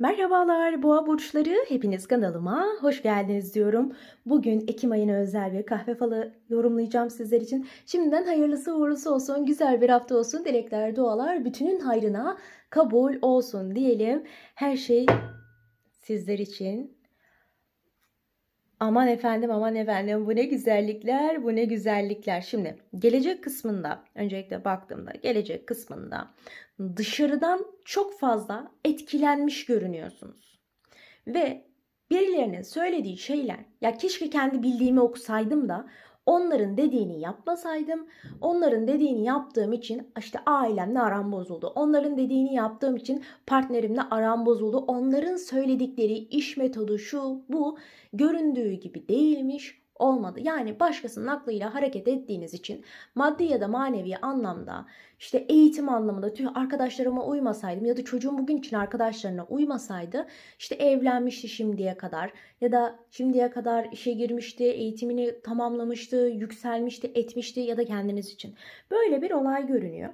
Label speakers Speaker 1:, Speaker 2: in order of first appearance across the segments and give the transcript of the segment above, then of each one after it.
Speaker 1: Merhabalar boğa burçları hepiniz kanalıma hoş geldiniz diyorum. Bugün Ekim ayına özel bir kahve falı yorumlayacağım sizler için. Şimdiden hayırlısı uğurlusu olsun güzel bir hafta olsun dilekler dualar bütünün hayrına kabul olsun diyelim. Her şey sizler için Aman efendim aman efendim bu ne güzellikler bu ne güzellikler. Şimdi gelecek kısmında öncelikle baktığımda gelecek kısmında dışarıdan çok fazla etkilenmiş görünüyorsunuz. Ve birilerinin söylediği şeyler ya keşke kendi bildiğimi okusaydım da onların dediğini yapmasaydım, onların dediğini yaptığım için işte ailemle aram bozuldu. Onların dediğini yaptığım için partnerimle aram bozuldu. Onların söyledikleri iş metodu şu bu göründüğü gibi değilmiş olmadı. Yani başkasının aklıyla hareket ettiğiniz için maddi ya da manevi anlamda işte eğitim anlamında tüh arkadaşlarıma uymasaydım ya da çocuğum bugün için arkadaşlarına uymasaydı işte evlenmişti şimdiye kadar ya da şimdiye kadar işe girmişti, eğitimini tamamlamıştı, yükselmişti, etmişti ya da kendiniz için. Böyle bir olay görünüyor.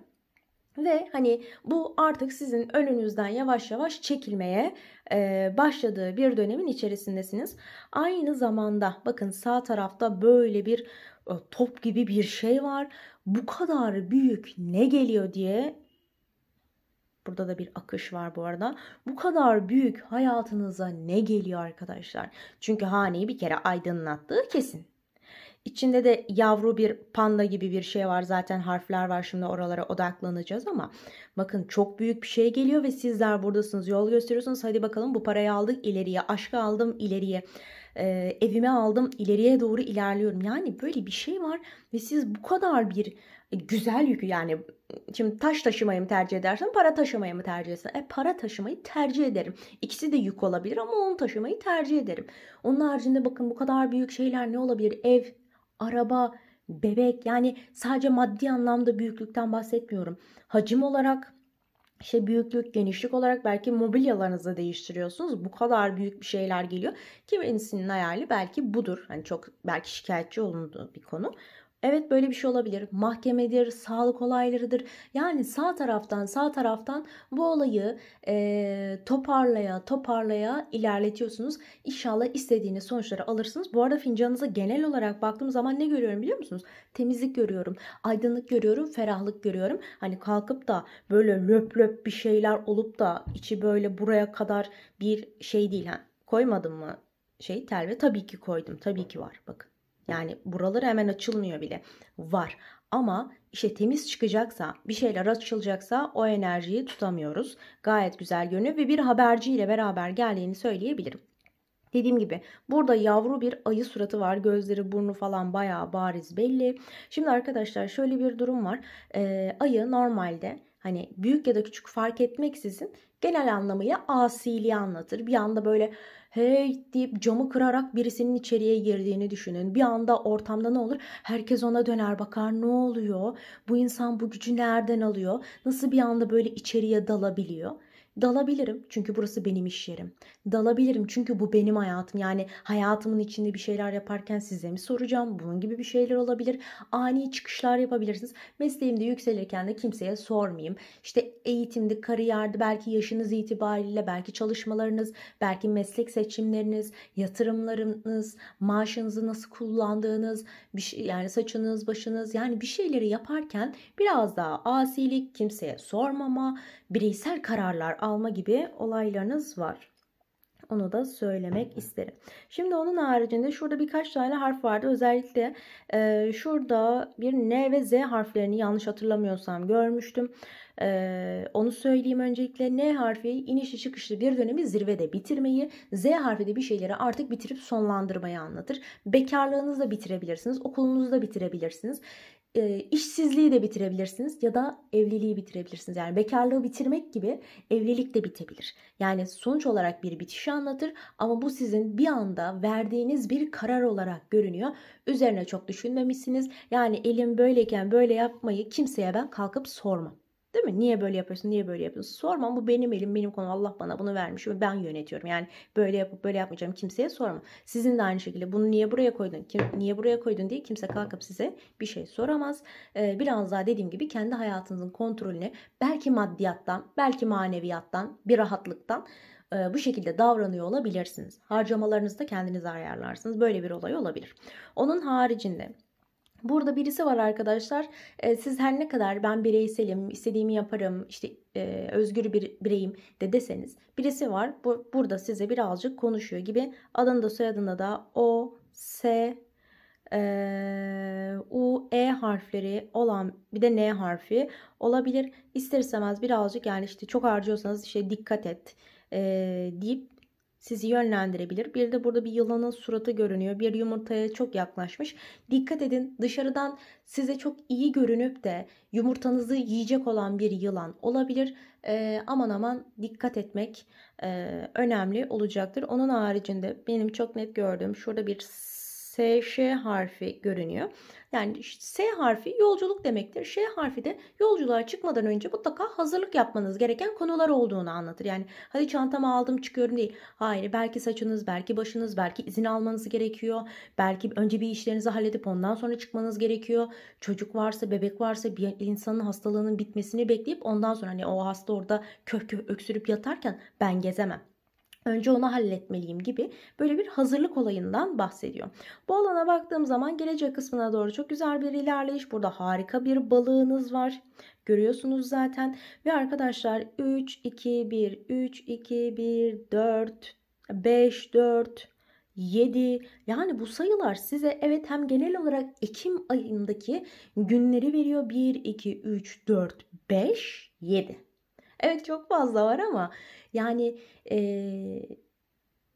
Speaker 1: Ve hani bu artık sizin önünüzden yavaş yavaş çekilmeye e, başladığı bir dönemin içerisindesiniz. Aynı zamanda bakın sağ tarafta böyle bir e, top gibi bir şey var. Bu kadar büyük ne geliyor diye Burada da bir akış var bu arada. Bu kadar büyük hayatınıza ne geliyor arkadaşlar? Çünkü haneyi bir kere aydınlattığı kesin. İçinde de yavru bir panda gibi bir şey var. Zaten harfler var. Şimdi oralara odaklanacağız ama bakın çok büyük bir şey geliyor ve sizler buradasınız. Yol gösteriyorsunuz. Hadi bakalım bu parayı aldık ileriye. Aşkı aldım ileriye. Ee, evime aldım ileriye doğru ilerliyorum. Yani böyle bir şey var ve siz bu kadar bir güzel yükü yani şimdi taş taşımayı mı tercih edersen para taşımayı mı tercih edersin? E para taşımayı tercih ederim. İkisi de yük olabilir ama onu taşımayı tercih ederim. Onun haricinde bakın bu kadar büyük şeyler ne olabilir? Ev, araba, bebek yani sadece maddi anlamda büyüklükten bahsetmiyorum. Hacim olarak şey büyüklük, genişlik olarak belki mobilyalarınızı değiştiriyorsunuz. Bu kadar büyük bir şeyler geliyor. Kimisinin hayali belki budur. Hani çok belki şikayetçi olunduğu bir konu. Evet böyle bir şey olabilir. Mahkemedir, sağlık olaylarıdır. Yani sağ taraftan sağ taraftan bu olayı e, toparlaya toparlaya ilerletiyorsunuz. İnşallah istediğiniz sonuçları alırsınız. Bu arada fincanınıza genel olarak baktığım zaman ne görüyorum biliyor musunuz? Temizlik görüyorum, aydınlık görüyorum, ferahlık görüyorum. Hani kalkıp da böyle löp löp bir şeyler olup da içi böyle buraya kadar bir şey değil. Ha, koymadım mı şey telve? Tabii ki koydum. Tabii ki var. Bakın. Yani buralar hemen açılmıyor bile. Var. Ama işte temiz çıkacaksa, bir şeyler açılacaksa o enerjiyi tutamıyoruz. Gayet güzel yönü ve bir haberciyle beraber geldiğini söyleyebilirim. Dediğim gibi burada yavru bir ayı suratı var. Gözleri, burnu falan bayağı bariz belli. Şimdi arkadaşlar şöyle bir durum var. Ee, ayı normalde hani büyük ya da küçük fark etmeksizin genel anlamıyla asiliği anlatır. Bir anda böyle hey deyip camı kırarak birisinin içeriye girdiğini düşünün. Bir anda ortamda ne olur? Herkes ona döner bakar ne oluyor? Bu insan bu gücü nereden alıyor? Nasıl bir anda böyle içeriye dalabiliyor? Dalabilirim çünkü burası benim iş yerim. Dalabilirim çünkü bu benim hayatım. Yani hayatımın içinde bir şeyler yaparken size mi soracağım? Bunun gibi bir şeyler olabilir. Ani çıkışlar yapabilirsiniz. Mesleğimde yükselirken de kimseye sormayayım. İşte eğitimde, kariyerde, belki yaşınız itibariyle, belki çalışmalarınız, belki meslek seçimleriniz, yatırımlarınız, maaşınızı nasıl kullandığınız, bir şey, yani saçınız, başınız yani bir şeyleri yaparken biraz daha asilik, kimseye sormama, bireysel kararlar alma gibi olaylarınız var. Onu da söylemek isterim. Şimdi onun haricinde şurada birkaç tane harf vardı. Özellikle e, şurada bir N ve Z harflerini yanlış hatırlamıyorsam görmüştüm. E, onu söyleyeyim öncelikle. N harfi inişli çıkışlı bir dönemi zirvede bitirmeyi, Z harfi de bir şeyleri artık bitirip sonlandırmayı anlatır. Bekarlığınızı da bitirebilirsiniz, okulunuzu da bitirebilirsiniz e, işsizliği de bitirebilirsiniz ya da evliliği bitirebilirsiniz. Yani bekarlığı bitirmek gibi evlilik de bitebilir. Yani sonuç olarak bir bitişi anlatır ama bu sizin bir anda verdiğiniz bir karar olarak görünüyor. Üzerine çok düşünmemişsiniz. Yani elim böyleyken böyle yapmayı kimseye ben kalkıp sormam. Değil mi? Niye böyle yapıyorsun? Niye böyle yapıyorsun? Sormam bu benim elim, benim konu. Allah bana bunu vermiş ve ben yönetiyorum. Yani böyle yapıp böyle yapmayacağım kimseye sorma. Sizin de aynı şekilde bunu niye buraya koydun? Kim, niye buraya koydun diye kimse kalkıp size bir şey soramaz. Ee, biraz daha dediğim gibi kendi hayatınızın kontrolünü belki maddiyattan, belki maneviyattan, bir rahatlıktan e, bu şekilde davranıyor olabilirsiniz. Harcamalarınızı da kendiniz ayarlarsınız. Böyle bir olay olabilir. Onun haricinde Burada birisi var arkadaşlar. E, siz her ne kadar ben bireyselim, istediğimi yaparım, işte e, özgür bir bireyim de deseniz birisi var. Bu, burada size birazcık konuşuyor gibi. Adında soyadında da O, S, e, U, E harfleri olan bir de N harfi olabilir. İster istemez birazcık yani işte çok harcıyorsanız işte dikkat et e, deyip sizi yönlendirebilir. Bir de burada bir yılanın suratı görünüyor. Bir yumurtaya çok yaklaşmış. Dikkat edin dışarıdan size çok iyi görünüp de yumurtanızı yiyecek olan bir yılan olabilir. Ee, aman aman dikkat etmek e, önemli olacaktır. Onun haricinde benim çok net gördüğüm şurada bir SŞ harfi görünüyor. Yani S harfi yolculuk demektir. Ş harfi de yolculuğa çıkmadan önce mutlaka hazırlık yapmanız gereken konular olduğunu anlatır. Yani hadi çantamı aldım çıkıyorum değil. Hayır belki saçınız, belki başınız, belki izin almanız gerekiyor. Belki önce bir işlerinizi halledip ondan sonra çıkmanız gerekiyor. Çocuk varsa, bebek varsa bir insanın hastalığının bitmesini bekleyip ondan sonra hani o hasta orada köh köh öksürüp yatarken ben gezemem Önce onu halletmeliyim gibi böyle bir hazırlık olayından bahsediyor. Bu alana baktığım zaman gelecek kısmına doğru çok güzel bir ilerleyiş. Burada harika bir balığınız var. Görüyorsunuz zaten. Ve arkadaşlar 3, 2, 1, 3, 2, 1, 4, 5, 4, 7 yani bu sayılar size evet hem genel olarak Ekim ayındaki günleri veriyor. 1, 2, 3, 4, 5, 7 evet çok fazla var ama yani e,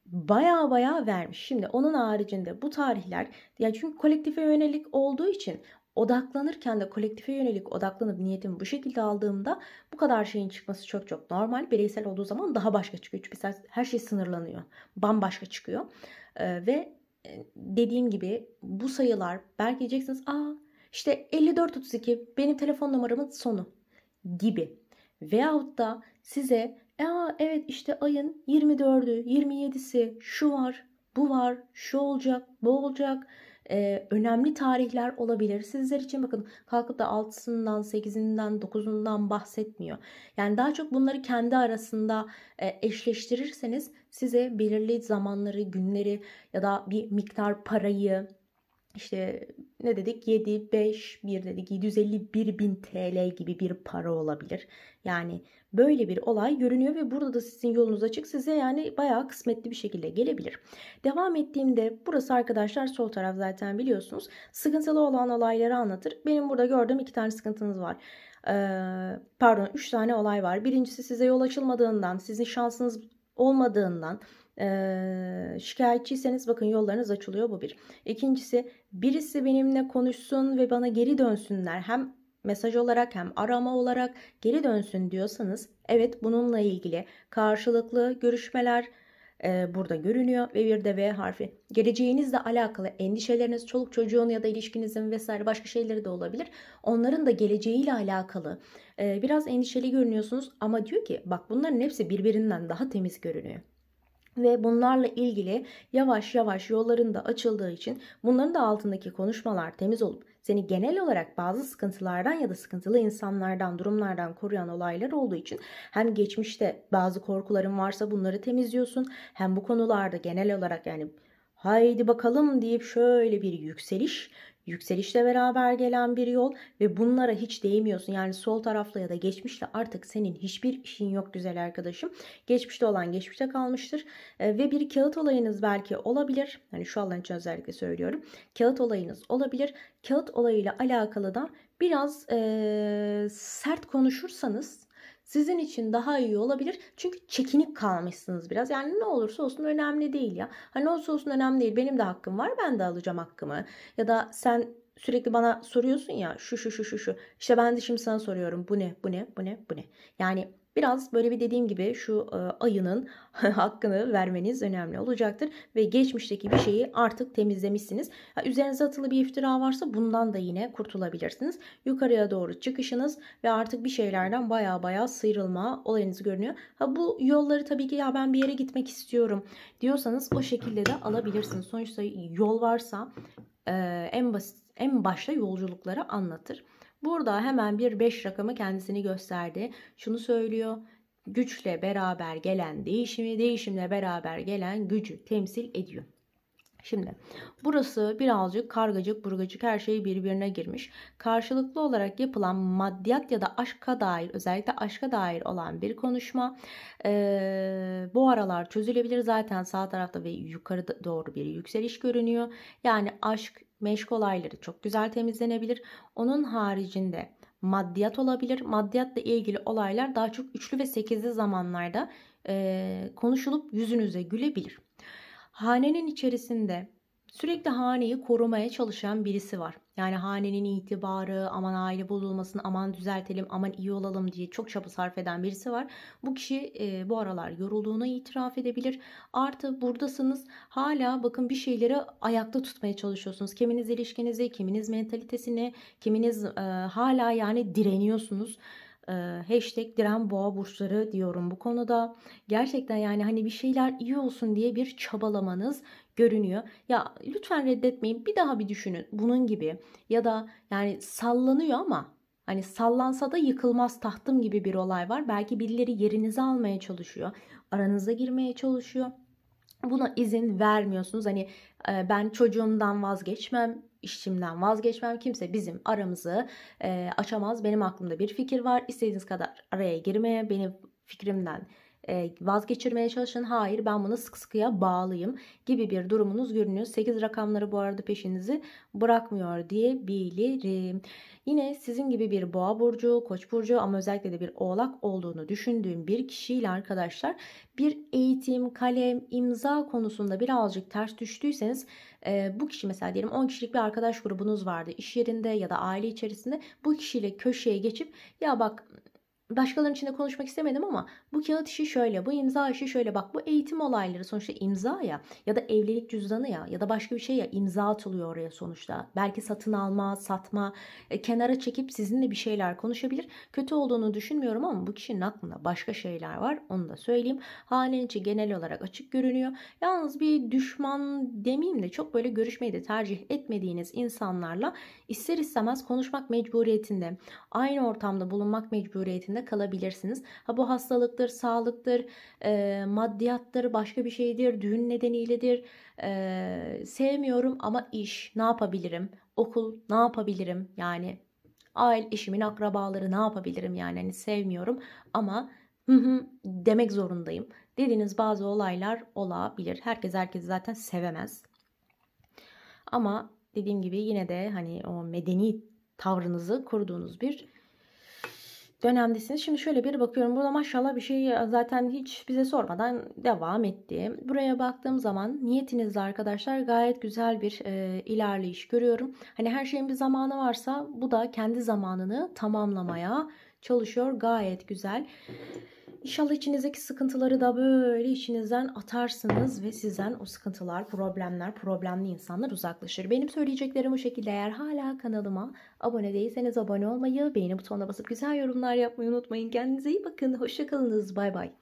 Speaker 1: baya baya vermiş. Şimdi onun haricinde bu tarihler ya çünkü kolektife yönelik olduğu için odaklanırken de kolektife yönelik odaklanıp niyetimi bu şekilde aldığımda bu kadar şeyin çıkması çok çok normal. Bireysel olduğu zaman daha başka çıkıyor. Çünkü her şey sınırlanıyor. Bambaşka çıkıyor. Ee, ve dediğim gibi bu sayılar belki diyeceksiniz aa işte 5432 benim telefon numaramın sonu gibi. Veyahut da size Aa, e, evet işte ayın 24'ü, 27'si, şu var, bu var, şu olacak, bu olacak. Ee, önemli tarihler olabilir. Sizler için bakın kalkıp da 6'sından, 8'inden, 9'undan bahsetmiyor. Yani daha çok bunları kendi arasında e, eşleştirirseniz size belirli zamanları, günleri ya da bir miktar parayı, işte ne dedik 7, 5, 1 dedik 751 bin TL gibi bir para olabilir. Yani böyle bir olay görünüyor ve burada da sizin yolunuz açık size yani bayağı kısmetli bir şekilde gelebilir. Devam ettiğimde burası arkadaşlar sol taraf zaten biliyorsunuz sıkıntılı olan olayları anlatır. Benim burada gördüğüm iki tane sıkıntınız var ee, pardon 3 tane olay var. Birincisi size yol açılmadığından, sizin şansınız olmadığından şikayetçiyseniz bakın yollarınız açılıyor bu bir. İkincisi birisi benimle konuşsun ve bana geri dönsünler. Hem mesaj olarak hem arama olarak geri dönsün diyorsanız evet bununla ilgili karşılıklı görüşmeler e, burada görünüyor ve bir de V harfi. Geleceğinizle alakalı endişeleriniz, çoluk çocuğun ya da ilişkinizin vesaire başka şeyleri de olabilir. Onların da geleceğiyle alakalı e, biraz endişeli görünüyorsunuz ama diyor ki bak bunların hepsi birbirinden daha temiz görünüyor ve bunlarla ilgili yavaş yavaş yolların da açıldığı için bunların da altındaki konuşmalar temiz olup seni genel olarak bazı sıkıntılardan ya da sıkıntılı insanlardan, durumlardan koruyan olaylar olduğu için hem geçmişte bazı korkuların varsa bunları temizliyorsun. Hem bu konularda genel olarak yani haydi bakalım deyip şöyle bir yükseliş yükselişle beraber gelen bir yol ve bunlara hiç değmiyorsun. Yani sol tarafla ya da geçmişle artık senin hiçbir işin yok güzel arkadaşım. Geçmişte olan geçmişte kalmıştır e, ve bir kağıt olayınız belki olabilir. Hani şu alan için özellikle söylüyorum. Kağıt olayınız olabilir. Kağıt olayıyla alakalı da biraz e, sert konuşursanız sizin için daha iyi olabilir. Çünkü çekinik kalmışsınız biraz. Yani ne olursa olsun önemli değil ya. Hani ne olursa olsun önemli değil. Benim de hakkım var. Ben de alacağım hakkımı. Ya da sen sürekli bana soruyorsun ya şu şu şu şu şu. İşte ben de şimdi sana soruyorum. Bu ne? Bu ne? Bu ne? Bu ne? Yani Biraz böyle bir dediğim gibi şu e, ayının hakkını vermeniz önemli olacaktır. Ve geçmişteki bir şeyi artık temizlemişsiniz. Üzerinize atılı bir iftira varsa bundan da yine kurtulabilirsiniz. Yukarıya doğru çıkışınız ve artık bir şeylerden baya baya sıyrılma olayınız görünüyor. Ha, bu yolları tabii ki ya ben bir yere gitmek istiyorum diyorsanız o şekilde de alabilirsiniz. Sonuçta yol varsa e, en basit en başta yolculukları anlatır. Burada hemen bir 5 rakamı kendisini gösterdi. Şunu söylüyor. Güçle beraber gelen değişimi, değişimle beraber gelen gücü temsil ediyor. Şimdi burası birazcık kargacık burgacık her şey birbirine girmiş. Karşılıklı olarak yapılan maddiyat ya da aşka dair özellikle aşka dair olan bir konuşma ee, bu aralar çözülebilir zaten sağ tarafta ve yukarı doğru bir yükseliş görünüyor. Yani aşk meşk olayları çok güzel temizlenebilir. Onun haricinde maddiyat olabilir. Maddiyatla ilgili olaylar daha çok üçlü ve sekizli zamanlarda e, konuşulup yüzünüze gülebilir. Hanenin içerisinde Sürekli haneyi korumaya çalışan birisi var. Yani hanenin itibarı, aman aile bozulmasın, aman düzeltelim, aman iyi olalım diye çok çaba sarf eden birisi var. Bu kişi e, bu aralar yorulduğuna itiraf edebilir. Artı buradasınız hala bakın bir şeyleri ayakta tutmaya çalışıyorsunuz. Kiminiz ilişkinizi, kiminiz mentalitesini, kiminiz e, hala yani direniyorsunuz e, hashtag diren boğa burçları diyorum bu konuda. Gerçekten yani hani bir şeyler iyi olsun diye bir çabalamanız görünüyor. Ya lütfen reddetmeyin bir daha bir düşünün bunun gibi. Ya da yani sallanıyor ama Hani sallansa da yıkılmaz tahtım gibi bir olay var. Belki birileri yerinizi almaya çalışıyor. Aranıza girmeye çalışıyor. Buna izin vermiyorsunuz. Hani ee, ben çocuğumdan vazgeçmem, işimden vazgeçmem. Kimse bizim aramızı e, açamaz. Benim aklımda bir fikir var. İstediğiniz kadar araya girmeye, benim fikrimden e, vazgeçirmeye çalışın. Hayır ben buna sık sıkıya bağlıyım gibi bir durumunuz görünüyor. 8 rakamları bu arada peşinizi bırakmıyor diyebilirim. Yine sizin gibi bir boğa burcu, koç burcu ama özellikle de bir oğlak olduğunu düşündüğüm bir kişiyle arkadaşlar bir eğitim, kalem, imza konusunda birazcık ters düştüyseniz e, bu kişi mesela diyelim 10 kişilik bir arkadaş grubunuz vardı iş yerinde ya da aile içerisinde bu kişiyle köşeye geçip ya bak başkalarının içinde konuşmak istemedim ama bu kağıt işi şöyle, bu imza işi şöyle. Bak bu eğitim olayları sonuçta imza ya ya da evlilik cüzdanı ya ya da başka bir şey ya imza atılıyor oraya sonuçta. Belki satın alma, satma, e, kenara çekip sizinle bir şeyler konuşabilir. Kötü olduğunu düşünmüyorum ama bu kişinin aklında başka şeyler var. Onu da söyleyeyim. Halen içi genel olarak açık görünüyor. Yalnız bir düşman demeyeyim de çok böyle görüşmeyi de tercih etmediğiniz insanlarla ister istemez konuşmak mecburiyetinde, aynı ortamda bulunmak mecburiyetinde içerisinde kalabilirsiniz. Ha bu hastalıktır, sağlıktır, e, maddiyattır, başka bir şeydir, düğün nedeniyledir. E, sevmiyorum ama iş ne yapabilirim? Okul ne yapabilirim? Yani aile, işimin akrabaları ne yapabilirim? Yani hani sevmiyorum ama hı hı demek zorundayım. Dediğiniz bazı olaylar olabilir. Herkes herkesi zaten sevemez. Ama dediğim gibi yine de hani o medeni tavrınızı kurduğunuz bir dönemdesiniz. Şimdi şöyle bir bakıyorum. Burada maşallah bir şey zaten hiç bize sormadan devam etti. Buraya baktığım zaman niyetinizde arkadaşlar gayet güzel bir e, ilerleyiş görüyorum. Hani her şeyin bir zamanı varsa bu da kendi zamanını tamamlamaya çalışıyor. Gayet güzel. İnşallah içinizdeki sıkıntıları da böyle içinizden atarsınız ve sizden o sıkıntılar, problemler, problemli insanlar uzaklaşır. Benim söyleyeceklerim bu şekilde. Eğer hala kanalıma abone değilseniz abone olmayı, beğeni butonuna basıp güzel yorumlar yapmayı unutmayın. Kendinize iyi bakın. Hoşçakalınız. Bay bay.